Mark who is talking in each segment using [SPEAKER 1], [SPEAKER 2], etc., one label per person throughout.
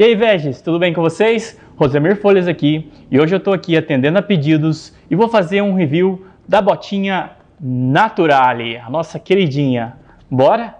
[SPEAKER 1] E aí, Veges, tudo bem com vocês? Rosemir Folhas aqui e hoje eu estou aqui atendendo a pedidos e vou fazer um review da botinha Naturale, a nossa queridinha. Bora?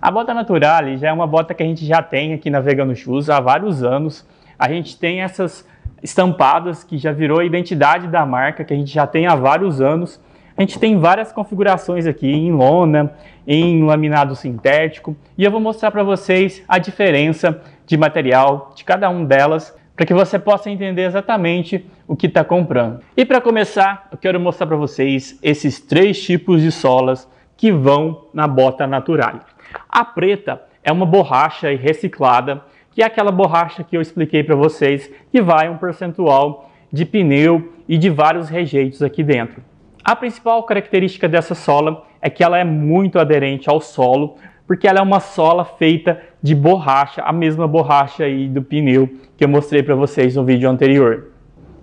[SPEAKER 1] A bota Naturale já é uma bota que a gente já tem aqui na Vegano Shoes há vários anos. A gente tem essas estampadas, que já virou a identidade da marca, que a gente já tem há vários anos. A gente tem várias configurações aqui em lona, em laminado sintético, e eu vou mostrar para vocês a diferença de material de cada uma delas para que você possa entender exatamente o que está comprando. E para começar, eu quero mostrar para vocês esses três tipos de solas que vão na bota natural. A preta é uma borracha reciclada é aquela borracha que eu expliquei para vocês, que vai um percentual de pneu e de vários rejeitos aqui dentro. A principal característica dessa sola é que ela é muito aderente ao solo, porque ela é uma sola feita de borracha, a mesma borracha aí do pneu que eu mostrei para vocês no vídeo anterior.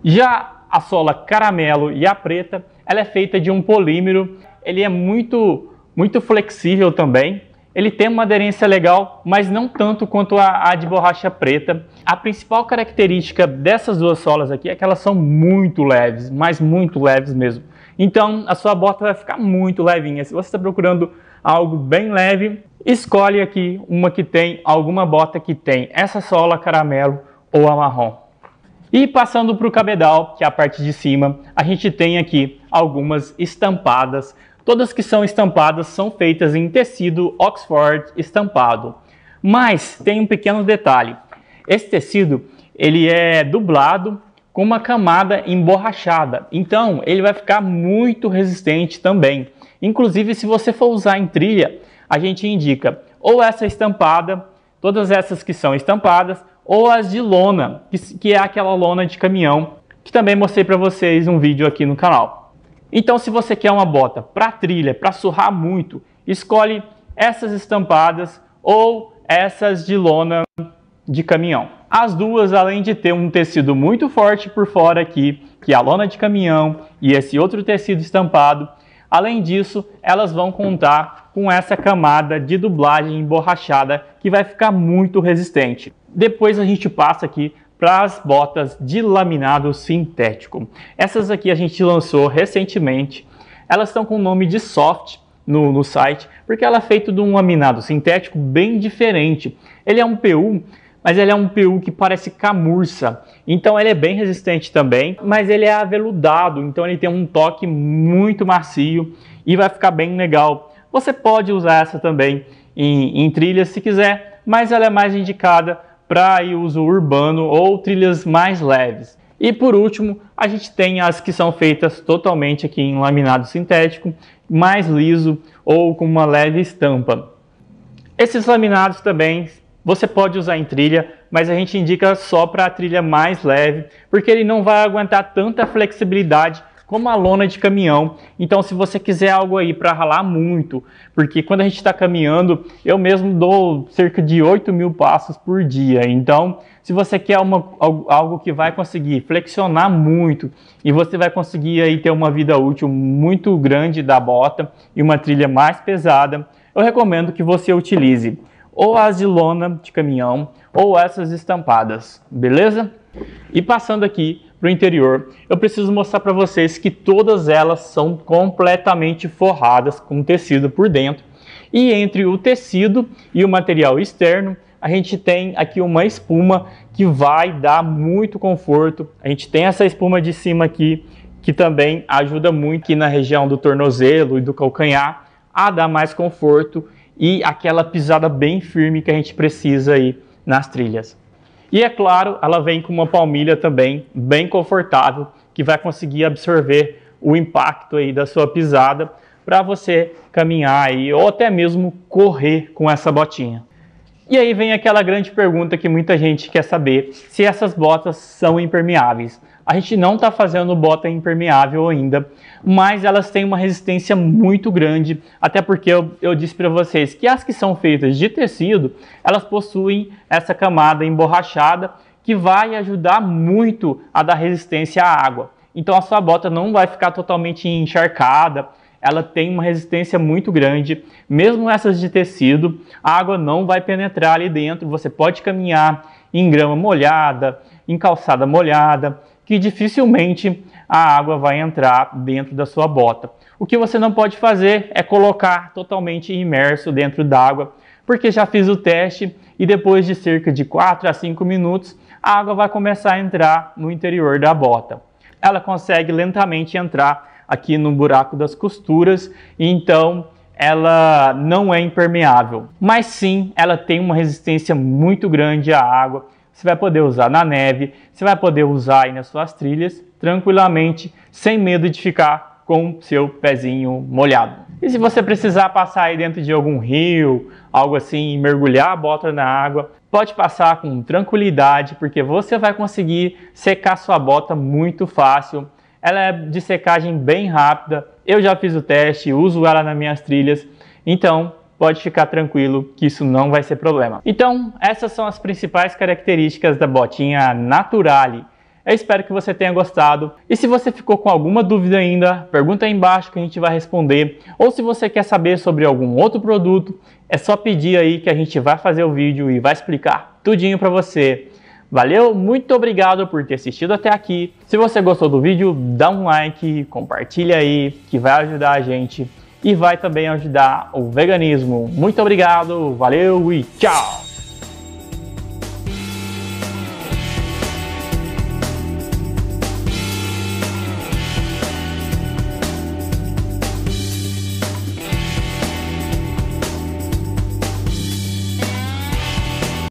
[SPEAKER 1] Já a sola caramelo e a preta, ela é feita de um polímero, ele é muito, muito flexível também, ele tem uma aderência legal, mas não tanto quanto a, a de borracha preta. A principal característica dessas duas solas aqui é que elas são muito leves, mas muito leves mesmo. Então a sua bota vai ficar muito levinha. Se você está procurando algo bem leve, escolhe aqui uma que tem alguma bota que tem essa sola caramelo ou a marrom. E passando para o cabedal, que é a parte de cima, a gente tem aqui algumas estampadas todas que são estampadas são feitas em tecido Oxford estampado. Mas tem um pequeno detalhe. Esse tecido ele é dublado com uma camada emborrachada, então ele vai ficar muito resistente também. Inclusive, se você for usar em trilha, a gente indica ou essa estampada, todas essas que são estampadas, ou as de lona, que é aquela lona de caminhão, que também mostrei para vocês um vídeo aqui no canal. Então, se você quer uma bota para trilha, para surrar muito, escolhe essas estampadas ou essas de lona de caminhão. As duas, além de ter um tecido muito forte por fora aqui, que é a lona de caminhão e esse outro tecido estampado, além disso, elas vão contar com essa camada de dublagem emborrachada que vai ficar muito resistente. Depois a gente passa aqui para as botas de laminado sintético. Essas aqui a gente lançou recentemente. Elas estão com o nome de soft no, no site, porque ela é feita de um laminado sintético bem diferente. Ele é um PU, mas ele é um PU que parece camurça. Então ele é bem resistente também, mas ele é aveludado, então ele tem um toque muito macio e vai ficar bem legal. Você pode usar essa também em, em trilhas se quiser, mas ela é mais indicada para uso urbano ou trilhas mais leves. E por último, a gente tem as que são feitas totalmente aqui em laminado sintético, mais liso ou com uma leve estampa. Esses laminados também você pode usar em trilha, mas a gente indica só para a trilha mais leve, porque ele não vai aguentar tanta flexibilidade como a lona de caminhão. Então, se você quiser algo aí para ralar muito, porque quando a gente está caminhando, eu mesmo dou cerca de 8 mil passos por dia. Então, se você quer uma, algo que vai conseguir flexionar muito e você vai conseguir aí ter uma vida útil muito grande da bota e uma trilha mais pesada, eu recomendo que você utilize ou as de lona de caminhão ou essas estampadas, beleza? E passando aqui para o interior, eu preciso mostrar para vocês que todas elas são completamente forradas com tecido por dentro. E entre o tecido e o material externo, a gente tem aqui uma espuma que vai dar muito conforto. A gente tem essa espuma de cima aqui, que também ajuda muito aqui na região do tornozelo e do calcanhar a dar mais conforto e aquela pisada bem firme que a gente precisa aí nas trilhas. E é claro, ela vem com uma palmilha também bem confortável, que vai conseguir absorver o impacto aí da sua pisada para você caminhar aí ou até mesmo correr com essa botinha. E aí vem aquela grande pergunta que muita gente quer saber: se essas botas são impermeáveis. A gente não está fazendo bota impermeável ainda, mas elas têm uma resistência muito grande, até porque eu, eu disse para vocês que as que são feitas de tecido, elas possuem essa camada emborrachada que vai ajudar muito a dar resistência à água. Então a sua bota não vai ficar totalmente encharcada, ela tem uma resistência muito grande. Mesmo essas de tecido, a água não vai penetrar ali dentro. Você pode caminhar em grama molhada, em calçada molhada, que dificilmente a água vai entrar dentro da sua bota. O que você não pode fazer é colocar totalmente imerso dentro d'água, porque já fiz o teste e depois de cerca de 4 a 5 minutos, a água vai começar a entrar no interior da bota. Ela consegue lentamente entrar aqui no buraco das costuras, então ela não é impermeável, mas sim ela tem uma resistência muito grande à água. Você vai poder usar na neve, você vai poder usar aí nas suas trilhas tranquilamente, sem medo de ficar com seu pezinho molhado. E se você precisar passar aí dentro de algum rio, algo assim, e mergulhar a bota na água, pode passar com tranquilidade, porque você vai conseguir secar sua bota muito fácil ela é de secagem bem rápida. Eu já fiz o teste, uso ela nas minhas trilhas. Então, pode ficar tranquilo que isso não vai ser problema. Então, essas são as principais características da botinha Naturale. Eu espero que você tenha gostado. E se você ficou com alguma dúvida ainda, pergunta aí embaixo que a gente vai responder. Ou se você quer saber sobre algum outro produto, é só pedir aí que a gente vai fazer o vídeo e vai explicar tudinho para você. Valeu, muito obrigado por ter assistido até aqui. Se você gostou do vídeo, dá um like, compartilha aí, que vai ajudar a gente e vai também ajudar o veganismo. Muito obrigado, valeu e tchau!